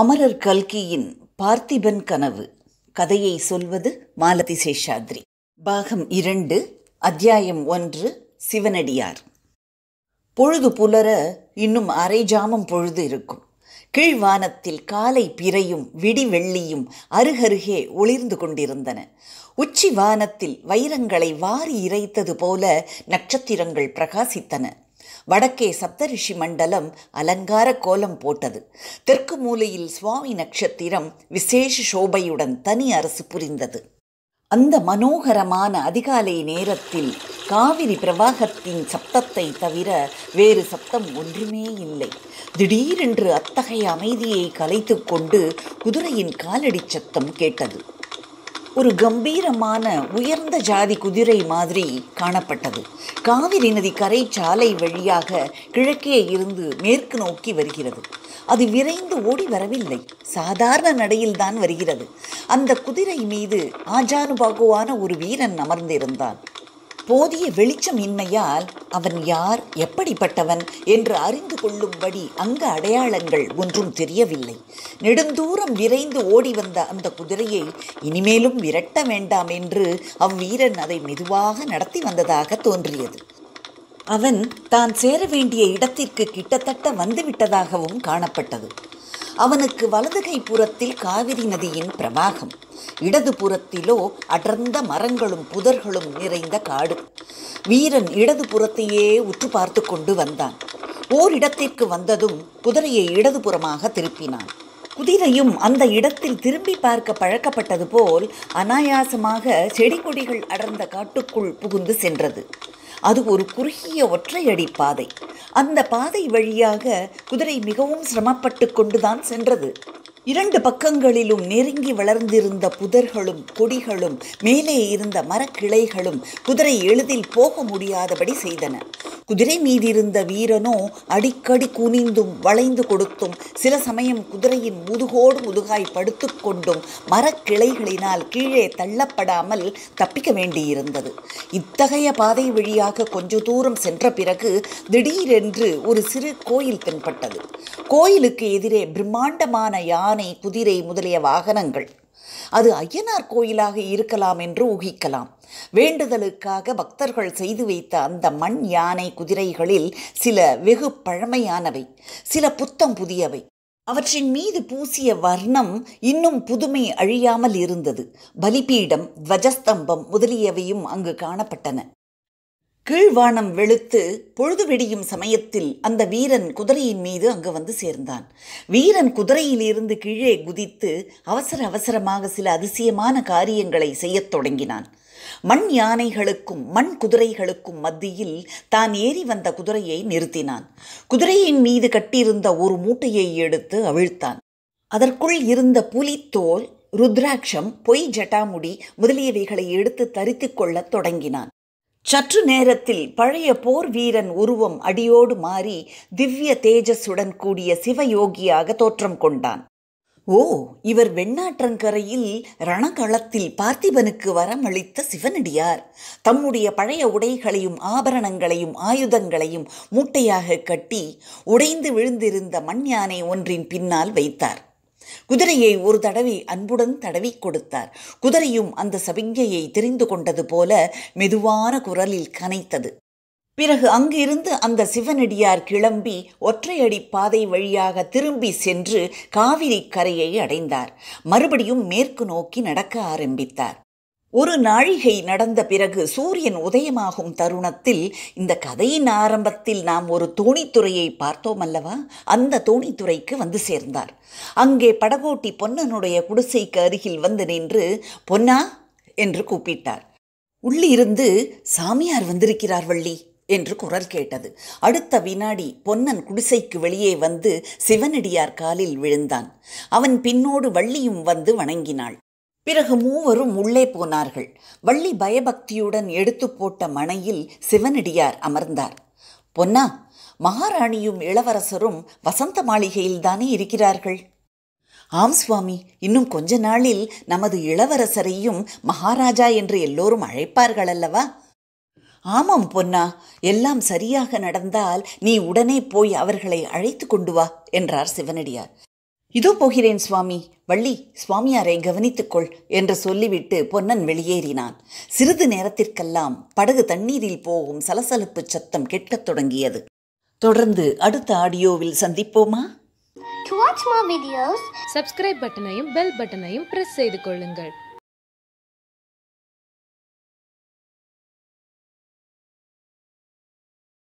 அமரர் கல்கியின் பார்த்திபன் கனவு கதையை சொல்வது மாலதி சேஷாத்ரி பாகம் இரண்டு அத்தியாயம் ஒன்று சிவனடியார் பொழுது புலர இன்னும் அரை ஜாமம் பொழுது இருக்கும் கீழ்வானத்தில் காலை பிறையும் விடிவெள்ளியும் அருகருகே ஒளிர்ந்து கொண்டிருந்தன உச்சி வானத்தில் வைரங்களை வாரி இறைத்தது போல நட்சத்திரங்கள் பிரகாசித்தன வடக்கே சப்தரிஷி மண்டலம் அலங்கார கோலம் போட்டது தெற்கு மூலையில் சுவாமி நட்சத்திரம் விசேஷ சோபையுடன் தனி அரசு புரிந்தது அந்த மனோகரமான அதிகாலை நேரத்தில் காவிரி பிரவாகத்தின் சப்தத்தை தவிர வேறு சப்தம் ஒன்றுமே இல்லை திடீரென்று அத்தகைய அமைதியை கலைத்து கொண்டு குதிரையின் காலடி சத்தம் கேட்டது ஒரு கம்பீரமான உயர்ந்த ஜாதி குதிரை மாதிரி காணப்பட்டது காவிரி நதி கரை சாலை வழியாக கிழக்கே இருந்து மேற்கு நோக்கி வருகிறது அது விரைந்து ஓடி வரவில்லை சாதாரண நடையில்தான் வருகிறது அந்த குதிரை மீது ஆஜானுபாகுவான ஒரு வீரன் அமர்ந்திருந்தான் போதிய வெளிச்சம் இன்மையால் அவன் யார் எப்படிப்பட்டவன் என்று அறிந்து கொள்ளும்படி அங்க அடையாளங்கள் ஒன்றும் தெரியவில்லை நெடுந்தூரம் விரைந்து ஓடி வந்த அந்த குதிரையை இனிமேலும் விரட்ட வேண்டாம் என்று அவ்வீரன் அதை மெதுவாக நடத்தி வந்ததாக தோன்றியது அவன் தான் சேர வேண்டிய இடத்திற்கு கிட்டத்தட்ட வந்துவிட்டதாகவும் காணப்பட்டது அவனுக்கு வலதுகை புறத்தில் காவிரி நதியின் பிரவாகம் இடது புறத்திலோ அடர்ந்த மரங்களும் புதர்களும் நிறைந்த காடு வீரன் இடது புறத்தையே உற்று பார்த்து கொண்டு வந்தான் ஓரிடத்திற்கு வந்ததும் புதரையை இடதுபுறமாக திருப்பினான் குதிரையும் அந்த இடத்தில் திரும்பி பார்க்க பழக்கப்பட்டது போல் அனாயாசமாக செடி கொடிகள் அடர்ந்த காட்டுக்குள் புகுந்து சென்றது அது ஒரு குறுகிய ஒற்றையடி பாதை அந்த பாதை வழியாக குதிரை மிகவும் சிரமப்பட்டு கொண்டுதான் சென்றது இரண்டு பக்கங்களிலும் நெருங்கி வளர்ந்திருந்த புதர்களும் கொடிகளும் மேலே இருந்த மரக்கிளைகளும் குதிரை எளிதில் போக முடியாதபடி செய்தன குதிரை மீதிருந்த வீரனோ அடிக்கடி குனிந்தும் வளைந்து கொடுத்தும் சில சமயம் குதிரையின் முதுகோடு முதுகாய் படுத்து கொண்டும் மரக்கிளைகளினால் கீழே தள்ளப்படாமல் தப்பிக்க வேண்டியிருந்தது இத்தகைய பாதை வழியாக கொஞ்ச தூரம் சென்ற பிறகு திடீரென்று ஒரு சிறு கோயில் தென்பட்டது கோயிலுக்கு எதிரே பிரம்மாண்டமான யானை குதிரை முதலிய வாகனங்கள் அது அய்யனார் கோயிலாக இருக்கலாம் என்று ஊகிக்கலாம் வேண்டுதலுக்காக பக்தர்கள் செய்து வைத்த அந்த மண் யானை குதிரைகளில் சில வெகு பழமையானவை சில புத்தம் புதியவை அவற்றின் மீது பூசிய வர்ணம் இன்னும் புதுமை அழியாமல் இருந்தது பலிபீடம் துவஜஸ்தம்பம் முதலியவையும் அங்கு காணப்பட்டன கீழ்வானம் வெளுத்து பொழுது விடியும் சமயத்தில் அந்த வீரன் குதிரையின் மீது அங்கு வந்து சேர்ந்தான் வீரன் குதிரையிலிருந்து கீழே குதித்து அவசர அவசரமாக சில அதிசயமான காரியங்களை செய்யத் தொடங்கினான் மண் யானைகளுக்கும் மண் குதிரைகளுக்கும் மத்தியில் தான் ஏறி வந்த குதிரையை நிறுத்தினான் குதிரையின் மீது கட்டியிருந்த ஒரு மூட்டையை எடுத்து அவிழ்த்தான் அதற்குள் இருந்த புலித்தோல் ருத்ராட்சம் பொய் ஜட்டாமுடி முதலியவைகளை எடுத்து தரித்து கொள்ளத் தொடங்கினான் சற்று நேரத்தில் பழைய போர் வீரன் உருவம் அடியோடு மாறி திவ்ய தேஜஸுடன் கூடிய சிவயோகியாக தோற்றம் கொண்டான் ஓ இவர் வெண்ணாற்றங்கரையில் ரணகளத்தில் பார்த்திபனுக்கு வரமளித்த சிவனடியார் தம்முடைய பழைய உடைகளையும் ஆபரணங்களையும் ஆயுதங்களையும் மூட்டையாக கட்டி உடைந்து விழுந்திருந்த மண்யானை ஒன்றின் பின்னால் வைத்தார் குதிரையை ஒரு தடவை அன்புடன் தடவி கொடுத்தார் குதிரையும் அந்த சபிஞ்சையை தெரிந்து கொண்டது போல மெதுவான குரலில் கனைத்தது பிறகு அங்கிருந்து அந்த சிவனடியார் கிளம்பி ஒற்றையடி பாதை வழியாக திரும்பி சென்று காவிரி கரையை அடைந்தார் மறுபடியும் மேற்கு நோக்கி நடக்க ஆரம்பித்தார் ஒரு நாழிகை நடந்த பிறகு சூரியன் உதயமாகும் தருணத்தில் இந்த கதையின் ஆரம்பத்தில் நாம் ஒரு தோணித்துறையை பார்த்தோம் அல்லவா அந்த தோணித்துறைக்கு வந்து சேர்ந்தார் அங்கே படகோட்டி பொன்னனுடைய குடிசைக்கு அருகில் வந்து நின்று பொன்னா என்று கூப்பிட்டார் உள்ளிருந்து சாமியார் வந்திருக்கிறார் வள்ளி என்று குரல் கேட்டது அடுத்த வினாடி பொன்னன் குடிசைக்கு வெளியே வந்து சிவனடியார் காலில் விழுந்தான் அவன் பின்னோடு வள்ளியும் வந்து வணங்கினாள் பிறகு மூவரும் உள்ளே போனார்கள் வள்ளி பயபக்தியுடன் எடுத்து போட்ட மனையில் சிவனடியார் அமர்ந்தார் பொன்னா மகாராணியும் இளவரசரும் வசந்த மாளிகையில் தானே இருக்கிறார்கள் ஆம் சுவாமி இன்னும் கொஞ்ச நாளில் நமது இளவரசரையும் மகாராஜா என்று எல்லோரும் அழைப்பார்கள் அல்லவா ஆமாம் பொன்னா எல்லாம் சரியாக நடந்தால் நீ உடனே போய் அவர்களை அழைத்து கொண்டு வா என்றார் சிவனடியார் இதோ போகிறேன் சுவாமி வள்ளி சுவாமியாரை கவனித்துக்கொள் என்று சொல்லிவிட்டு பொன்னன் வெளியேறினான் சிறிது நேரத்திற்கெல்லாம் படகு தண்ணீரில் போகும் சலசலப்பு சத்தம் கேட்கத் தொடங்கியது தொடர்ந்து அடுத்த ஆடியோவில் சந்திப்போமா To watch more videos, subscribe பட்டனையும் பெல் பட்டனையும் பிரஸ் செய்து கொள்ளுங்கள்